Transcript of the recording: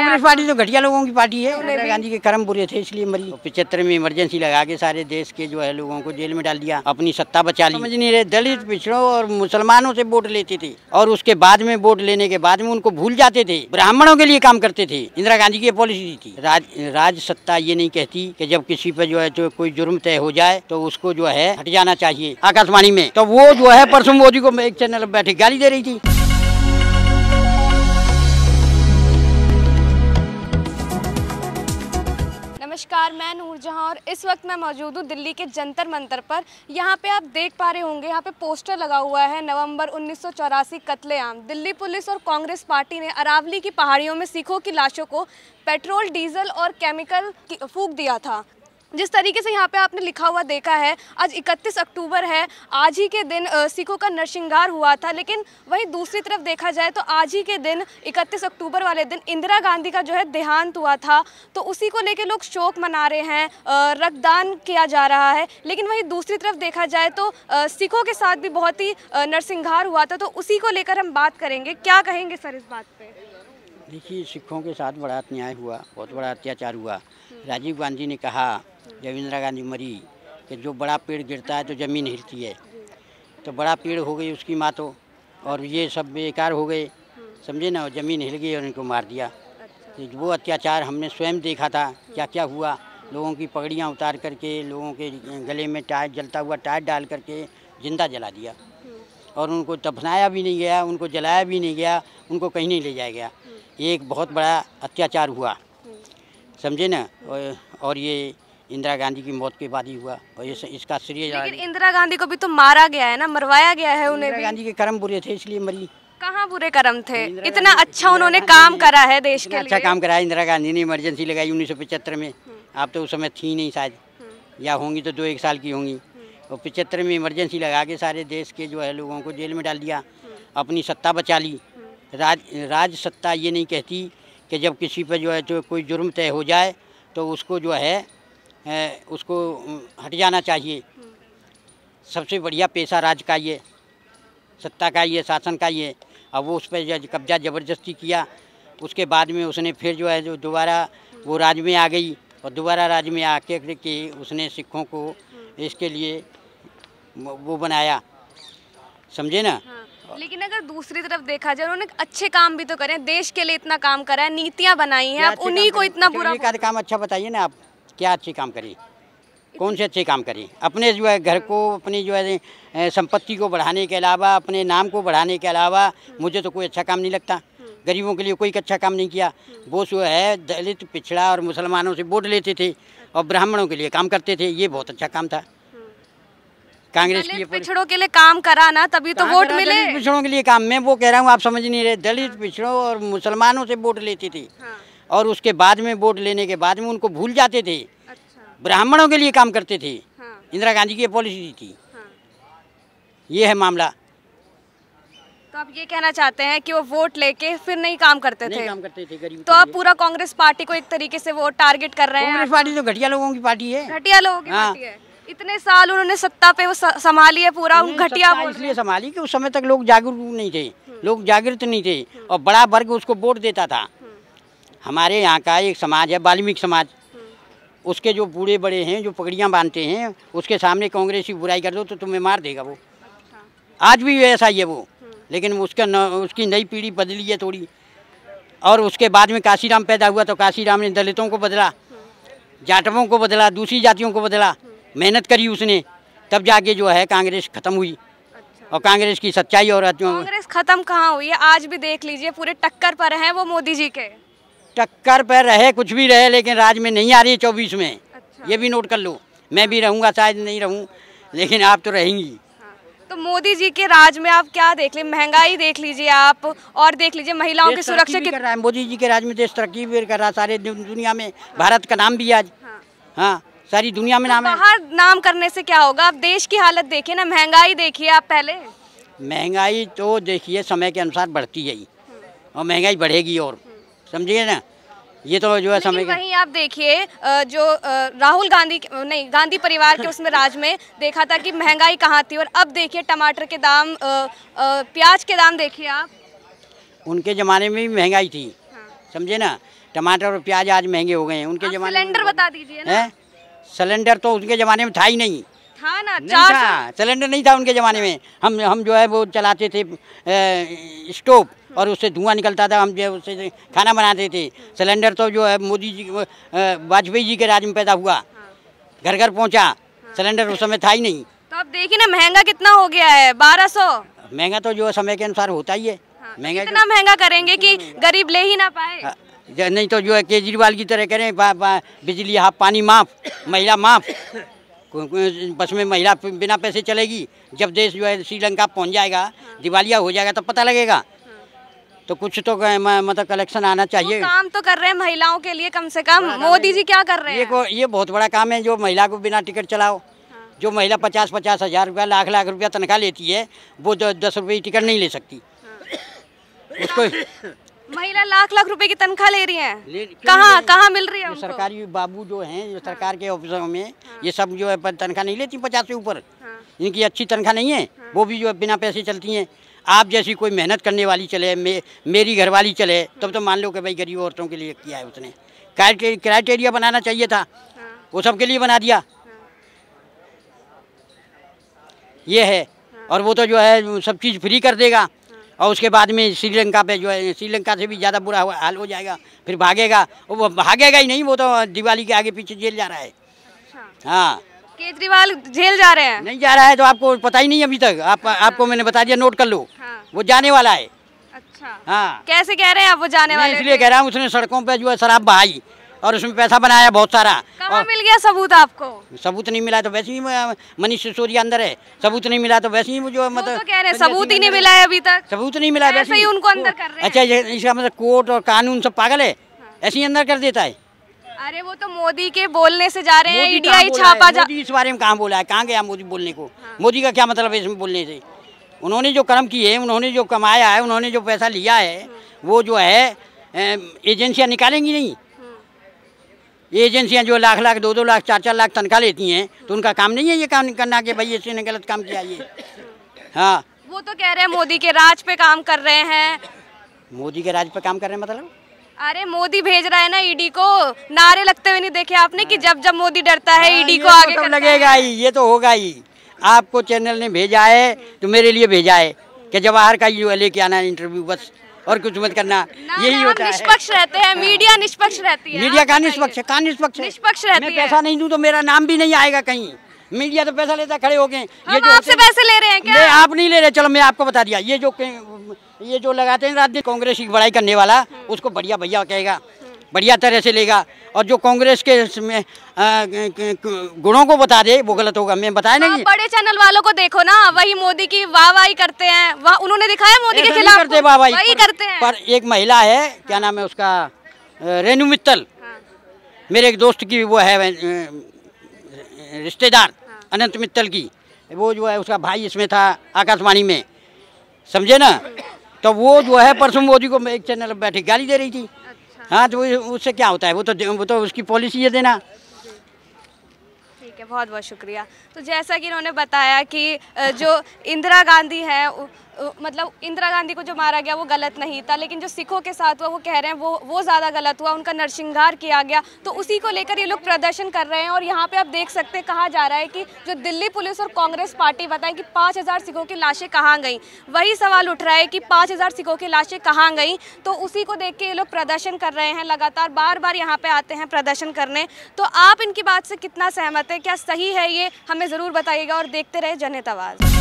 Congress party तो घटिया लोगों की पार्टी है इंदिरा गांधी के कर्म बुरे थे इसलिए मरी तो पिछहत्तर में इमरजेंसी लगा के सारे देश के जो है लोगों को जेल में डाल दिया अपनी सत्ता बचा ली समझ नहीं रहे दलित पिछड़ों और मुसलमानों से वोट लेते थे और उसके बाद में वोट लेने के बाद में उनको भूल जाते थे ब्राह्मणों के लिए काम करते थे इंदिरा गांधी की पॉलिसी थी राज सत्ता ये नहीं कहती की जब किसी पर जो है जो कोई जुर्म तय हो जाए तो उसको जो है हट जाना चाहिए आकाशवाणी में तो वो जो है परसों मोदी को एक चैनल बैठे गाली दे रही थी नमस्कार मैं नूरजहाँ और इस वक्त मैं मौजूद हूँ दिल्ली के जंतर मंतर पर यहाँ पे आप देख पा रहे होंगे यहाँ पे पोस्टर लगा हुआ है नवंबर उन्नीस सौ कत्लेआम दिल्ली पुलिस और कांग्रेस पार्टी ने अरावली की पहाड़ियों में सिखों की लाशों को पेट्रोल डीजल और केमिकल फूक दिया था जिस तरीके से यहाँ पे आपने लिखा हुआ देखा है आज 31 अक्टूबर है आज ही के दिन सिखों का नरसिंगार हुआ था लेकिन वहीं दूसरी तरफ देखा जाए तो आज ही के दिन 31 अक्टूबर वाले दिन इंदिरा गांधी का जो है देहांत हुआ था तो उसी को लेके लोग शोक मना रहे हैं रक्तदान किया जा रहा है लेकिन वहीं दूसरी तरफ देखा जाए तो सिखों के साथ भी बहुत ही नरसिंगार हुआ था तो उसी को लेकर हम बात करेंगे क्या कहेंगे सर इस बात पर देखिए सिखों के साथ बड़ा अन्याय हुआ बहुत बड़ा अत्याचार हुआ राजीव गांधी ने कहा जब इंदिरा गांधी मरी कि जो बड़ा पेड़ गिरता है तो ज़मीन हिलती है तो बड़ा पेड़ हो गई उसकी माँ तो और ये सब बेकार हो गए समझे ना ज़मीन हिल गई और इनको मार दिया अच्छा। तो वो अत्याचार हमने स्वयं देखा था क्या क्या हुआ लोगों की पगड़ियाँ उतार करके लोगों के गले में टायर जलता हुआ टायर डाल करके जिंदा जला दिया और उनको दफनाया भी नहीं गया उनको जलाया भी नहीं गया उनको कहीं नहीं ले जाया गया ये एक बहुत बड़ा अत्याचार हुआ समझे ना और ये इंदिरा गांधी की मौत के बाद ही हुआ और ये इसका श्रेय लेकिन इंदिरा गांधी को भी तो मारा गया है ना मरवाया गया है उन्हें इंदिरा गांधी के कर्म बुरे थे इसलिए मरी कहाँ बुरे कर्म थे इतना अच्छा उन्होंने काम करा है देश के अच्छा काम करा है इंदिरा गांधी ने इमरजेंसी लगाई उन्नीस में हम्म। आप तो उस समय थी नहीं शायद हम्म। या होंगी तो दो एक साल की होंगी हम्म। और पिचहत्तर में इमरजेंसी लगा के सारे देश के जो है लोगों को जेल में डाल दिया अपनी सत्ता बचा ली राज राज सत्ता ये नहीं कहती कि जब किसी पर जो है तो कोई जुर्म तय हो जाए तो उसको जो है उसको हट जाना चाहिए सबसे बढ़िया पेशा राज का ये सत्ता का ये शासन का ये अब वो उस पर कब्जा ज़बरदस्ती किया उसके बाद में उसने फिर जो है जो दोबारा वो राज में आ गई और दोबारा राज में आके के उसने सिखों को हम्म। इसके लिए वो बनाया समझे ना हाँ। लेकिन अगर दूसरी तरफ देखा जाए उन्होंने अच्छे काम भी तो करें देश के लिए इतना काम करा है नीतियाँ बनाई हैं आप उन्हीं को इतना अच्छा, बुरा काम अच्छा बताइए ना आप क्या अच्छी काम करी कौन से अच्छे काम करी अपने जो है घर को अपनी जो है संपत्ति को बढ़ाने के अलावा अपने नाम को बढ़ाने के अलावा मुझे तो कोई अच्छा काम नहीं लगता गरीबों के लिए कोई अच्छा काम नहीं किया वो जो है दलित पिछड़ा और मुसलमानों से वोट लेते थे और ब्राह्मणों के लिए काम करते थे ये बहुत अच्छा काम था कांग्रेस के पिछड़ों के लिए काम करा ना तभी तो वोट मिले पिछड़ों के लिए काम मैं वो कह रहा हूँ आप समझ नहीं रहे दलित पिछड़ों और मुसलमानों से वोट लेती थी और उसके बाद में वोट लेने के बाद में उनको भूल जाते थे अच्छा। ब्राह्मणों के लिए काम करते थे हाँ। इंदिरा गांधी की पॉलिसी थी हाँ। ये है मामला तो आप ये कहना चाहते हैं कि वो वोट लेके फिर नहीं काम करते नहीं थे काम करते थे गरीब तो आप पूरा कांग्रेस पार्टी को एक तरीके से वो टारगेट कर रहे हैं कांग्रेस पार्टी तो घटिया लोगों की पार्टी है घटिया लोगों की हाँ। पार्टी है इतने साल उन्होंने सत्ता पे वो संभाली है पूरा घटिया इसलिए संभाली की उस समय तक लोग जागरूक नहीं थे हम्म। लोग जागृत नहीं थे और बड़ा वर्ग उसको वोट देता था हमारे यहाँ का एक समाज है वाल्मीकि समाज हम्म। उसके जो बूढ़े बड़े हैं जो पगड़ियाँ बांधते हैं उसके सामने कांग्रेस की बुराई कर दो तो तुम्हें मार देगा वो अच्छा। आज भी ऐसा ही है वो हम्म। लेकिन उसका न, उसकी नई पीढ़ी बदली है थोड़ी और उसके बाद में काशीराम पैदा हुआ तो काशीराम ने दलितों को बदला हम्म। जाटवों को बदला दूसरी जातियों को बदला मेहनत करी उसने तब जाके जो है कांग्रेस खत्म हुई अच्छा। और कांग्रेस की सच्चाई और कांग्रेस खत्म कहाँ हुई है आज भी देख लीजिए पूरे टक्कर पर हैं वो मोदी जी के टक्कर पर रहे कुछ भी रहे लेकिन राज में नहीं आ रही है चौबीस में अच्छा। ये भी नोट कर लो मैं भी रहूँगा शायद नहीं रहूँ लेकिन आप तो रहेंगी हाँ। तो मोदी जी के राज में आप क्या देख ले महंगाई देख लीजिए आप और देख लीजिए महिलाओं की सुरक्षा की कर रहा है मोदी जी के राज में देश तरक्की भी कर रहा है सारे दुनिया में भारत का नाम भी आज हाँ, हाँ सारी दुनिया में तो नाम है हर नाम करने से क्या होगा आप देश की हालत देखिए ना महंगाई देखिए आप पहले महंगाई तो देखिए समय के अनुसार बढ़ती है और महंगाई बढ़ेगी और समझिए ना ये तो जो है समझ वही आप देखिए जो राहुल गांधी नहीं गांधी परिवार के उसमें राज में देखा था कि महंगाई कहाँ थी और अब देखिए टमाटर के दाम प्याज के दाम देखिए आप उनके ज़माने में भी महंगाई थी हाँ। समझे ना टमाटर और प्याज आज महंगे हो गए हैं उनके ज़माने सिलेंडर बता दीजिए सिलेंडर तो उनके ज़माने में था ही नहीं था ना चार सिलेंडर नहीं था उनके ज़माने में हम हम जो है वो चलाते थे स्टोव और उससे धुआं निकलता था हम जो है उससे खाना बनाते थे सिलेंडर तो जो है मोदी जी वाजपेयी जी के राज में पैदा हुआ हाँ। घर घर पहुँचा सिलेंडर हाँ। उस समय था ही नहीं तो आप देखिए ना महंगा कितना हो गया है बारह सौ महंगा तो जो समय के अनुसार होता ही है हाँ, तो महंगा इतना महंगा करेंगे कि गरीब ले ही ना पाए नहीं तो जो है केजरीवाल की तरह करें बिजली हाफ पानी माफ महिला माफ बस में महिला बिना पैसे चलेगी जब देश जो है श्रीलंका पहुंच जाएगा हाँ। दिवालिया हो जाएगा तब तो पता लगेगा हाँ। तो कुछ तो मतलब कलेक्शन आना चाहिए तो काम तो कर रहे हैं महिलाओं के लिए कम से कम हाँ, मोदी जी क्या कर रहे हैं ये ये बहुत बड़ा काम है जो महिला को बिना टिकट चलाओ जो महिला पचास पचास हज़ार रुपया लाख लाख रुपया तनख्वाह लेती है वो दस रुपये की टिकट नहीं ले सकती उसको महिला लाख लाख रुपए की तनख्वाह ले रही है कहाँ कहाँ मिल रही है सरकारी बाबू जो हैं जो हाँ। सरकार के ऑफिसों में हाँ। ये सब जो है तनख्वाह नहीं लेती पचास से ऊपर हाँ। इनकी अच्छी तनख्वाह नहीं है वो भी जो है बिना पैसे चलती हैं आप जैसी कोई मेहनत करने वाली चले मे, मेरी घरवाली चले तब तो मान लो कि भाई गरीब औरतों के लिए किया है उसने क्राइटेरिया बनाना चाहिए था वो सबके लिए बना दिया ये है और वो तो जो है सब चीज़ फ्री कर देगा और उसके बाद में श्रीलंका पे जो है श्रीलंका से भी ज़्यादा बुरा हाल हो जाएगा फिर भागेगा वो भागेगा ही नहीं वो तो दिवाली के आगे पीछे जेल जा रहा है अच्छा। हाँ केजरीवाल जेल जा रहे हैं नहीं जा रहा है तो आपको पता ही नहीं अभी तक आप आपको मैंने बता दिया नोट कर लो हाँ। वो जाने वाला है अच्छा हाँ कैसे कह रहे हैं आप वो जाने वाले इसलिए कह रहा हूँ उसने सड़कों पर जो है शराब बहाई और उसमें पैसा बनाया बहुत सारा कहां मिल गया सबूत आपको सबूत नहीं मिला तो वैसे ही मनीष सिसोदिया अंदर है सबूत नहीं मिला तो वैसे ही मुझे तो मतलब तो कह रहे सबूत ही नहीं मिला है अभी तक सबूत नहीं मिला वैसे ही उनको अंदर कर रहे अच्छा इसका मतलब कोर्ट और कानून सब पागल है हाँ। ऐसे ही अंदर कर देता है अरे वो तो मोदी के बोलने से जा रहे हैं ईडीआई छापा जा इस बारे में कहाँ बोला है कहाँ गया मोदी बोलने को हाँ। मोदी का क्या मतलब है इसमें बोलने से उन्होंने जो कर्म किए उन्होंने जो कमाया है उन्होंने जो पैसा लिया है हाँ। वो जो है एजेंसियाँ निकालेंगी नहीं एजेंसियां जो लाख लाख दो दो लाख चार चार लाख तनख्वाह लेती हैं तो उनका काम नहीं है ये काम करना कि भाई इसने गलत काम किया ये हाँ वो तो कह रहे हैं मोदी के राज पे काम कर रहे हैं मोदी के राज पे काम कर रहे हैं मतलब अरे मोदी भेज रहा है ना ईडी को नारे लगते हुए नहीं देखे आपने कि हाँ। जब जब मोदी डरता है हाँ, ईडी को तो आगे तो लगेगा ही ये तो होगा ही आपको चैनल ने भेजा है तो मेरे लिए भेजा है कि जवाहर का यू लेके आना इंटरव्यू बस और कुछ मत करना यही होता है निष्पक्ष रहते हैं मीडिया निष्पक्ष रहती है मीडिया का निष्पक्ष है कहा निष्पक्ष निष्पक्ष रहती है पैसा नहीं दूँ तो मेरा नाम भी नहीं आएगा कहीं मीडिया तो पैसा लेता खड़े हो गए ये जो आपसे पैसे ले रहे हैं क्या आप नहीं ले रहे चलो मैं आपको बता दिया ये जो ये जो लगाते हैं रात कांग्रेस की बड़ाई करने वाला हम्म। उसको बढ़िया भैया कहेगा बढ़िया तरह से लेगा और जो कांग्रेस के इसमें गुणों को बता दे वो गलत होगा मैं बताया नहीं हाँ, बड़े चैनल वालों को देखो ना वही मोदी की वाह वाह करते हैं वह उन्होंने दिखाया मोदी के खिलाफ करते वाह करते हैं पर एक महिला है क्या नाम है उसका रेणु मित्तल हाँ। मेरे एक दोस्त की वो है रिश्तेदार हाँ। अनंत मित्तल की वो जो है उसका भाई इसमें था आकाशवाणी में समझे ना हम्म। तो वो जो है परसों मोदी को एक चैनल पर बैठी गाली दे रही थी हाँ तो उससे क्या होता है वो तो वो तो उसकी पॉलिसी है देना ठीक है बहुत बहुत शुक्रिया तो जैसा कि इन्होंने बताया कि जो इंदिरा गांधी हैं मतलब इंदिरा गांधी को जो मारा गया वो गलत नहीं था लेकिन जो सिखों के साथ हुआ वो कह रहे हैं वो वो ज़्यादा गलत हुआ उनका नरसिंहार किया गया तो उसी को लेकर ये लोग प्रदर्शन कर रहे हैं और यहाँ पे आप देख सकते हैं कहा जा रहा है कि जो दिल्ली पुलिस और कांग्रेस पार्टी बताएं कि पाँच सिखों की लाशें कहाँ गई वही सवाल उठ रहा है कि पाँच सिखों की लाशें कहाँ गई तो उसी को देख के ये लोग प्रदर्शन कर रहे हैं लगातार बार बार यहाँ पर आते हैं प्रदर्शन करने तो आप इनकी बात से कितना सहमत है क्या सही है ये हमें ज़रूर बताइएगा और देखते रहे जनता आवाज़